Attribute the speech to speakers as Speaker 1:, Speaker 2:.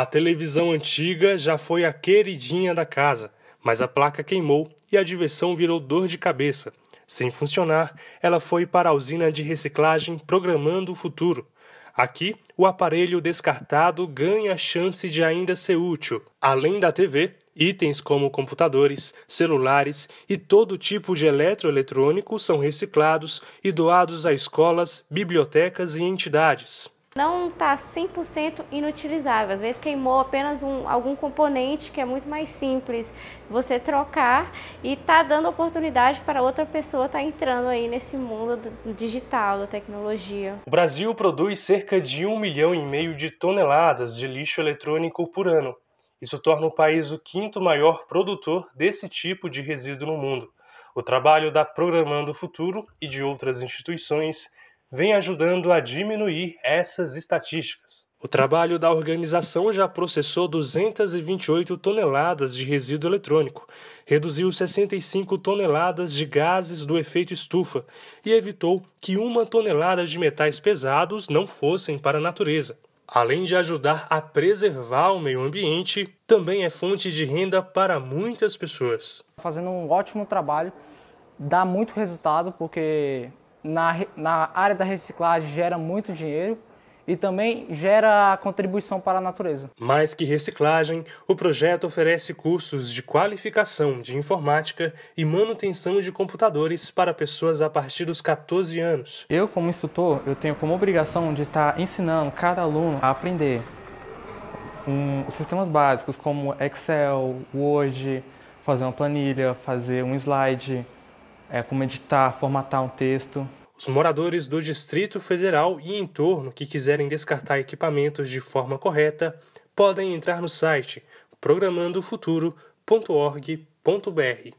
Speaker 1: A televisão antiga já foi a queridinha da casa, mas a placa queimou e a diversão virou dor de cabeça. Sem funcionar, ela foi para a usina de reciclagem programando o futuro. Aqui, o aparelho descartado ganha a chance de ainda ser útil. Além da TV, Itens como computadores, celulares e todo tipo de eletroeletrônico são reciclados e doados a escolas, bibliotecas e entidades
Speaker 2: não está 100% inutilizável. Às vezes queimou apenas um, algum componente que é muito mais simples você trocar e está dando oportunidade para outra pessoa estar tá entrando aí nesse mundo do, digital, da tecnologia.
Speaker 1: O Brasil produz cerca de um milhão e meio de toneladas de lixo eletrônico por ano. Isso torna o país o quinto maior produtor desse tipo de resíduo no mundo. O trabalho da Programando o Futuro e de outras instituições vem ajudando a diminuir essas estatísticas. O trabalho da organização já processou 228 toneladas de resíduo eletrônico, reduziu 65 toneladas de gases do efeito estufa e evitou que uma tonelada de metais pesados não fossem para a natureza. Além de ajudar a preservar o meio ambiente, também é fonte de renda para muitas pessoas.
Speaker 3: Fazendo um ótimo trabalho, dá muito resultado porque na, na área da reciclagem gera muito dinheiro
Speaker 1: e também gera contribuição para a natureza. Mais que reciclagem, o projeto oferece cursos de qualificação de informática e manutenção de computadores para pessoas a partir dos 14 anos.
Speaker 3: Eu, como instrutor, eu tenho como obrigação de estar tá ensinando cada aluno a aprender um, os sistemas básicos como Excel, Word, fazer uma planilha, fazer um slide, é, como
Speaker 1: editar, formatar um texto. Os moradores do Distrito Federal e entorno que quiserem descartar equipamentos de forma correta podem entrar no site programandofuturo.org.br.